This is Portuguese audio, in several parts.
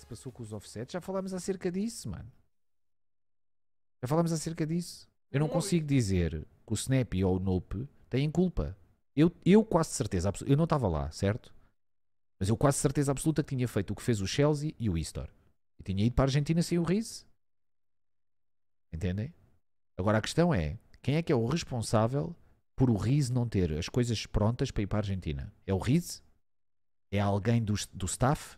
que se passou com os offsets, já falámos acerca disso, mano. Já falámos acerca disso. Eu não consigo dizer que o Snappy ou o Nope têm culpa. Eu, eu quase certeza, eu não estava lá, certo? Mas eu quase certeza absoluta que tinha feito o que fez o Chelsea e o Istor. E tinha ido para a Argentina sem o Riz. Entendem? Agora a questão é, quem é que é o responsável por o Riz não ter as coisas prontas para ir para a Argentina? É o Riz? É alguém do, do staff?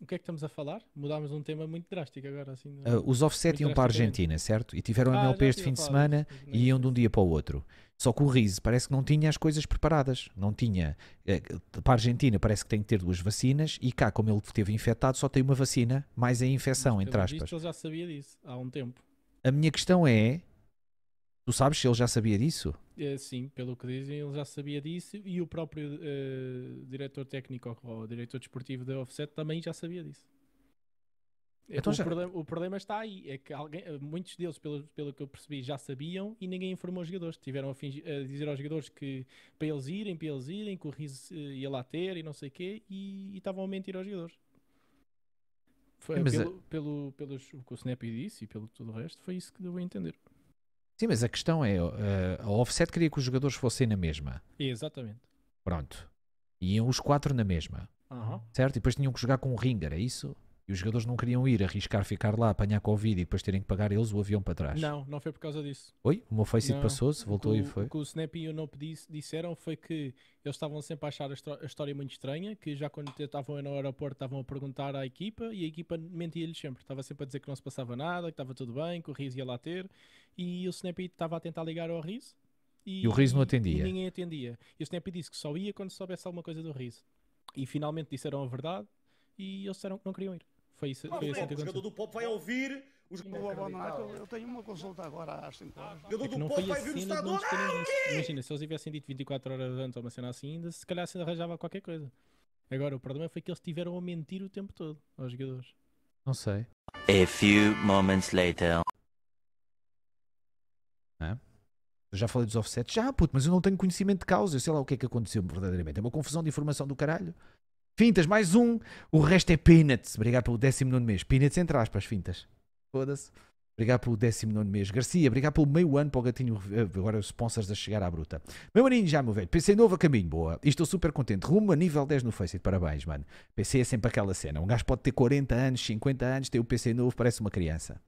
o que é que estamos a falar? Mudámos um tema muito drástico agora. Assim, uh, os offset iam para a Argentina, certo? E tiveram ah, MLP de fim de semana e iam de um dia para o outro. Só que o Riz parece que não tinha as coisas preparadas. Não tinha. Uh, para a Argentina parece que tem que ter duas vacinas e cá, como ele teve infectado, só tem uma vacina, mais a infecção, Mas, entre aspas. Visto, ele já sabia disso há um tempo. A minha questão é Tu sabes se ele já sabia disso? É, sim, pelo que dizem, ele já sabia disso e o próprio uh, diretor técnico ou diretor desportivo da Offset também já sabia disso. É então, o, já... problema, o, problema, está aí, é que alguém, eh, muitos deles, pelo, pelo que eu percebi, já sabiam e ninguém informou os jogadores. Tiveram a, fingir, a dizer aos jogadores que para eles irem, para eles irem, que o riso eh, ia lá ter e não sei o quê, e, e estavam a mentir aos jogadores. Foi, pelo, é... pelo, o que o Snap disse e pelo todo o resto, foi isso que deu a entender. Sim, mas a questão é, eh, a Offset queria que os jogadores fossem na mesma. Exatamente. Pronto. Iam os quatro na mesma. Uhum. Certo? E depois tinham que jogar com o ringer, é isso? E os jogadores não queriam ir arriscar ficar lá, apanhar Covid e depois terem que pagar eles o avião para trás. Não, não foi por causa disso. Oi? O meu face passou-se, voltou o, e foi. O que o Snap e o Nope disseram foi que eles estavam sempre a achar a, a história muito estranha, que já quando estavam no aeroporto estavam a perguntar à equipa e a equipa mentia-lhes sempre. Estava sempre a dizer que não se passava nada, que estava tudo bem, que o Riz ia lá ter. E o Snap estava a tentar ligar ao Riz. E, e o Riz não atendia. ninguém atendia. E o Snap disse que só ia quando soubesse alguma coisa do Riz. E finalmente disseram a verdade e eles disseram que não queriam ir. Foi isso, foi isso que O jogador do Pop vai ouvir. Os... Eu, eu tenho uma consulta agora às 5 horas. O ah, jogador é do Pop vai o assim, estado. Imagina, se eles tivessem dito 24 horas antes ou uma cena assim, ainda se calhar se arranjava qualquer coisa. Agora, o problema foi que eles tiveram a mentir o tempo todo aos jogadores. Não sei. A few moments later. É? Eu já falei dos offsets, já, puto, mas eu não tenho conhecimento de causa. Eu sei lá o que é que aconteceu verdadeiramente. É uma confusão de informação do caralho. Fintas, mais um. O resto é Peanuts. Obrigado pelo 19 mês. Peanuts, entre aspas, fintas. Foda-se. Obrigado pelo 19 mês. Garcia, obrigado pelo meio ano para o gatinho. Eh, agora os sponsors a chegar à bruta. Meu aninho já, meu velho. PC novo a caminho, boa. E estou super contente. Rumo a nível 10 no Face. Parabéns, mano. PC é sempre aquela cena. Um gajo pode ter 40 anos, 50 anos, ter o PC novo, parece uma criança.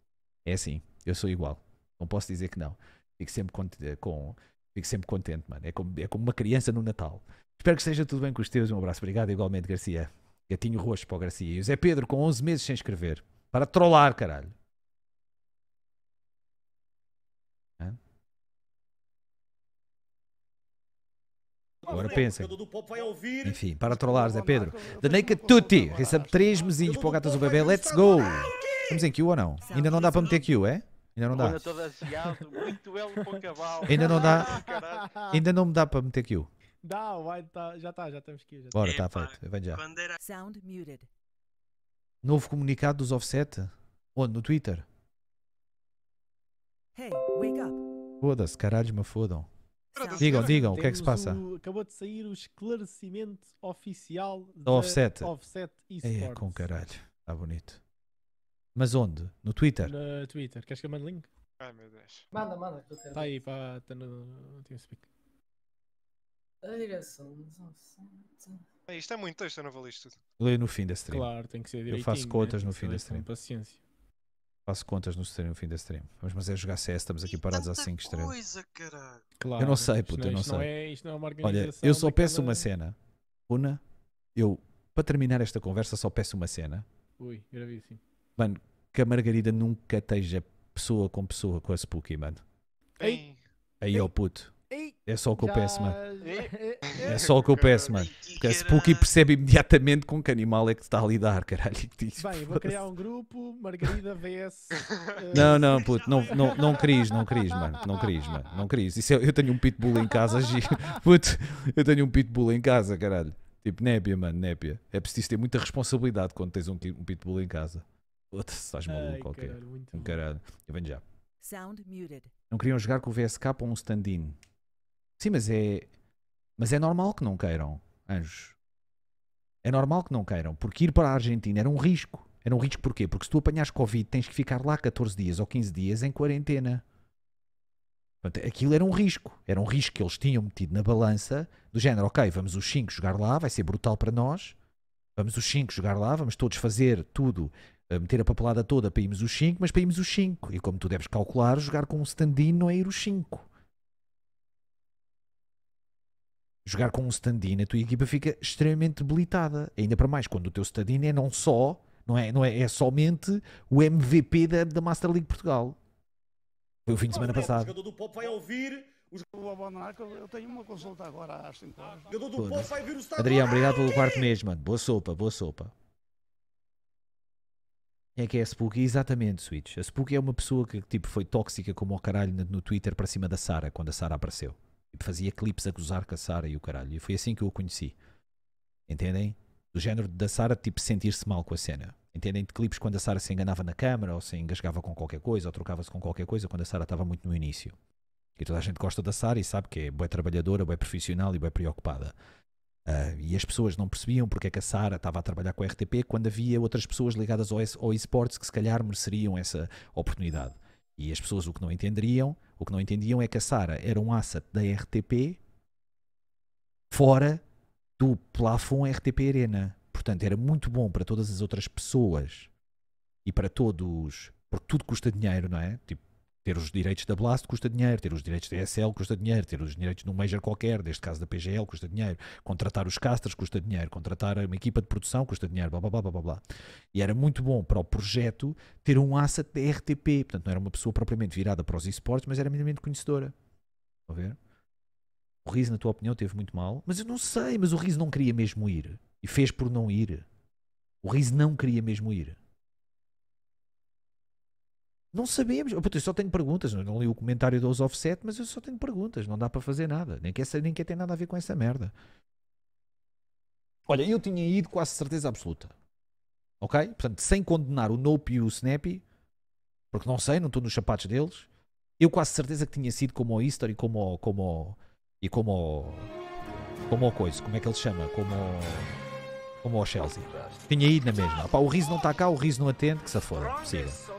É assim. Eu sou igual. Não posso dizer que não. Fico sempre eh, com Fico sempre contente, mano. É como, é como uma criança no Natal. Espero que esteja tudo bem com os teus. Um abraço. Obrigado igualmente, Garcia. Gatinho roxo para o Garcia. E o Zé Pedro com 11 meses sem escrever. Para trollar, caralho. Agora pensem. Enfim, para trollar, Zé Pedro. The Naked Tutti recebe 3 mesinhos para o gatas do bebê. Let's go! Estamos em Q ou não? Ainda não dá para meter Q, é? Ainda não dá. muito para cavalo. Ainda não dá. Ah, ainda não me dá para meter aqui o Dá, vai, tá, já está, já temos que ir. Já Bora, está feito. Vem já. Sound muted. Novo comunicado dos offset. Onde? No Twitter? Hey, wake up. Foda-se, caralhos me fodam. Digam, digam, o que é que se passa? O, acabou de sair o esclarecimento oficial do Offset. offset e é, é, com caralho, está bonito. Mas onde? No Twitter? No Twitter. Queres que eu mande link? Ai meu Deus. Manda, manda. Está aí, pá, está no TeamSpeak. A direção. isto é muito texto, eu não vou ler isto tudo. Leio no fim da stream. Claro, tem que ser direitinho. Eu faço contas né? no fim da stream. Com paciência. Faço contas no, stream, no fim da stream. Vamos, mas é jogar CS, estamos aqui é parados há 5 estrelas. coisa, caralho. Claro, eu não sei, né? puto, não, eu não é, sei. Não é, isto não é uma Olha, eu só peço uma cena. Una, eu, para terminar esta conversa, só peço uma cena. Ui, gravíssimo. Mano, que a Margarida nunca esteja pessoa com pessoa com a Spooky, mano. Ei. Aí é o puto. É só o que eu peço, mano. É só o que eu peço, mano. Porque a Spooky percebe imediatamente com que animal é que está a lidar, caralho. Bem, vou criar um grupo, Margarida VS. Eh, não, não, puto, não, não, não queres, não queres, mano. Não queres, mano. Não queres. Isso é, eu tenho um pitbull em casa, giro. Puto, eu tenho um pitbull em casa, caralho. Tipo, népia, mano, népia. É preciso ter muita responsabilidade quando tens um pitbull em casa. Outro, estás maluco, qualquer Caralho, caralho. Eu venho já. Sound muted. Não queriam jogar com o VSK ou um stand-in. Sim, mas é. Mas é normal que não queiram, anjos. É normal que não queiram, porque ir para a Argentina era um risco. Era um risco porquê? Porque se tu apanhas Covid tens que ficar lá 14 dias ou 15 dias em quarentena. Portanto, aquilo era um risco. Era um risco que eles tinham metido na balança, do género, ok, vamos os 5 jogar lá, vai ser brutal para nós. Vamos os 5 jogar lá, vamos todos fazer tudo a meter a papelada toda para irmos os 5, mas para irmos os 5. E como tu deves calcular, jogar com um stand-in não é ir os 5. Jogar com um stand-in, a tua equipa fica extremamente debilitada. Ainda para mais quando o teu stand-in é não só, não é, não é, é somente o MVP da, da Master League Portugal. Foi o fim de semana é, passado. O jogador do Pop vai ouvir os... eu tenho uma consulta agora às 5 horas. Adrião, obrigado pelo quarto mês, mano. Boa sopa, boa sopa. Quem é que é a Spooky, é Exatamente, Switch. A Spooky é uma pessoa que tipo, foi tóxica como o caralho no Twitter para cima da Sara, quando a Sara apareceu. Tipo, fazia clipes a gozar com a Sara e o caralho. E foi assim que eu a conheci. Entendem? Do género da Sara, tipo, sentir-se mal com a cena. Entendem? De clipes quando a Sara se enganava na câmera, ou se engasgava com qualquer coisa, ou trocava-se com qualquer coisa, quando a Sara estava muito no início. E toda a gente gosta da Sara e sabe que é boa trabalhadora, boa profissional e boa preocupada. Uh, e as pessoas não percebiam porque é que a Sara estava a trabalhar com a RTP quando havia outras pessoas ligadas ao, ao esportes que se calhar mereceriam essa oportunidade. E as pessoas o que não entenderiam, o que não entendiam é que a Sara era um asset da RTP fora do plafond RTP Arena. Portanto, era muito bom para todas as outras pessoas e para todos, porque tudo custa dinheiro, não é? Tipo, ter os direitos da Blast custa dinheiro, ter os direitos da ESL custa dinheiro, ter os direitos de um Major qualquer, neste caso da PGL, custa dinheiro, contratar os castas custa dinheiro, contratar uma equipa de produção custa dinheiro, blá blá blá blá blá. E era muito bom para o projeto ter um asset da RTP, portanto não era uma pessoa propriamente virada para os esportes, mas era minimamente conhecedora. Estão a ver? O Riz, na tua opinião, teve muito mal, mas eu não sei, mas o Riz não queria mesmo ir e fez por não ir. O Riz não queria mesmo ir. Não sabemos. Eu, eu só tenho perguntas. Eu não li o comentário dos Offset, mas eu só tenho perguntas. Não dá para fazer nada. Nem quer, nem quer ter nada a ver com essa merda. Olha, eu tinha ido quase certeza absoluta. Ok? Portanto, sem condenar o Nope e o Snappy, porque não sei, não estou nos sapatos deles. Eu quase certeza que tinha sido como o Easter e como o, como o, e como como o coisa, como é que ele chama? Como o, como o Chelsea. Tinha ido na mesma. o Riz não está cá, o Riz não atende, que se foda. Possível.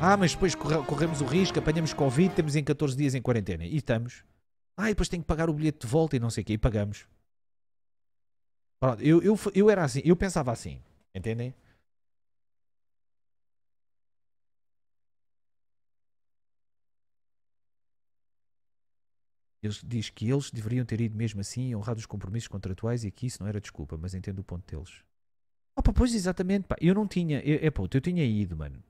Ah, mas depois corremos o risco, apanhamos Covid, temos em 14 dias em quarentena. E estamos. Ah, e depois tenho que pagar o bilhete de volta e não sei o quê. E pagamos. Pronto, eu, eu, eu era assim, eu pensava assim. Entendem? Ele diz que eles deveriam ter ido mesmo assim, honrado os compromissos contratuais e que isso não era desculpa, mas entendo o ponto deles. Ah, pois exatamente, pá. Eu não tinha, é puto, eu tinha ido, mano.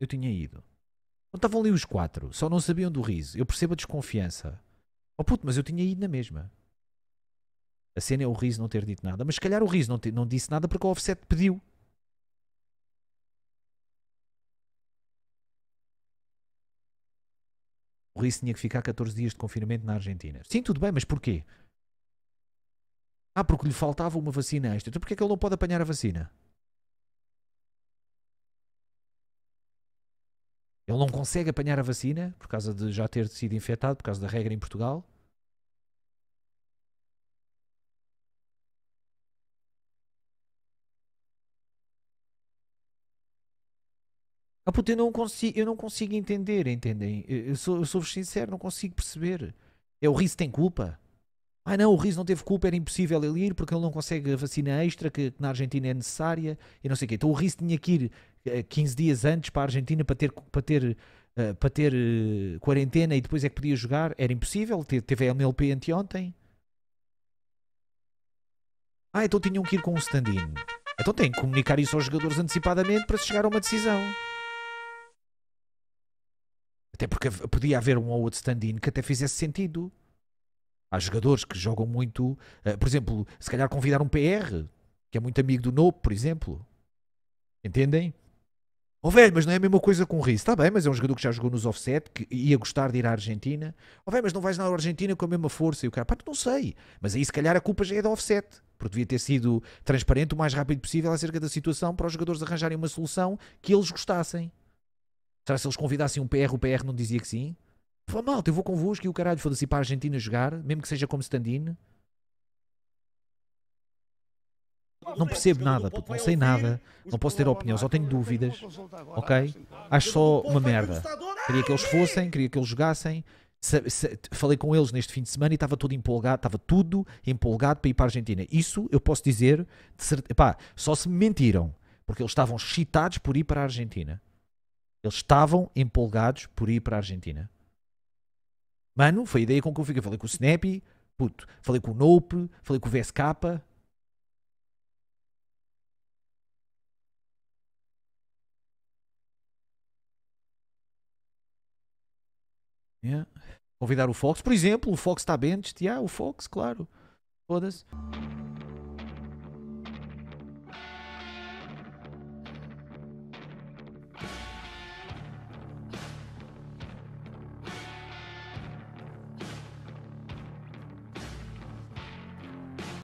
Eu tinha ido. Não estavam ali os quatro, só não sabiam do riso. Eu percebo a desconfiança. Oh puto, mas eu tinha ido na mesma. A cena é o riso não ter dito nada, mas se calhar o riso não, te, não disse nada porque o offset pediu. O riso tinha que ficar 14 dias de confinamento na Argentina. Sim, tudo bem, mas porquê? Ah, porque lhe faltava uma vacina extra. Então porquê é que ele não pode apanhar a vacina? Ele não consegue apanhar a vacina por causa de já ter sido infectado, por causa da regra em Portugal. Ah, puto, eu não consigo, eu não consigo entender, entendem? Eu, sou, sou sincero, não consigo perceber. É o Riso tem culpa. Ah não, o Riso não teve culpa, era impossível ele ir porque ele não consegue a vacina extra que, que na Argentina é necessária e não sei o quê. Então o Riso tinha que ir 15 eh, dias antes para a Argentina para ter, para ter, eh, para ter eh, quarentena e depois é que podia jogar, era impossível. Teve a MLP anteontem. Ah, então tinham que ir com um stand-in. Então têm que comunicar isso aos jogadores antecipadamente para se chegar a uma decisão. Até porque podia haver um ou outro stand-in que até fizesse sentido. Há jogadores que jogam muito, uh, por exemplo, se calhar convidar um PR, que é muito amigo do Nope, por exemplo. Entendem? Oh velho, mas não é a mesma coisa com o Riz. Está bem, mas é um jogador que já jogou nos offset, que ia gostar de ir à Argentina. Oh velho, mas não vais na Argentina com a mesma força. E o cara, pá, não sei. Mas aí se calhar a culpa já é da offset. Porque devia ter sido transparente o mais rápido possível acerca da situação para os jogadores arranjarem uma solução que eles gostassem. Será que se eles convidassem um PR, o PR não dizia que sim? Fala, malta, eu vou convosco e o caralho, foda-se para a Argentina jogar, mesmo que seja como stand-in. não percebo nada, puto, não sei nada, não posso ter opiniões, só tenho dúvidas, ok? Acho só uma merda. É. Queria que eles fossem, queria que eles jogassem. Falei com eles neste fim de semana e estava todo empolgado, estava tudo empolgado para ir para a Argentina. Isso eu posso dizer de certeza. Pá, só se me mentiram, porque eles estavam excitados por ir para a Argentina. Eles estavam empolgados por ir para a Argentina. Mano, foi a ideia com que eu fiquei. Falei com o Snappy, puto, falei com o Nope, falei com o VSK, Yeah. É. Convidar o Fox, por exemplo, o Fox está bem, ah, o Fox, claro. Foda-se.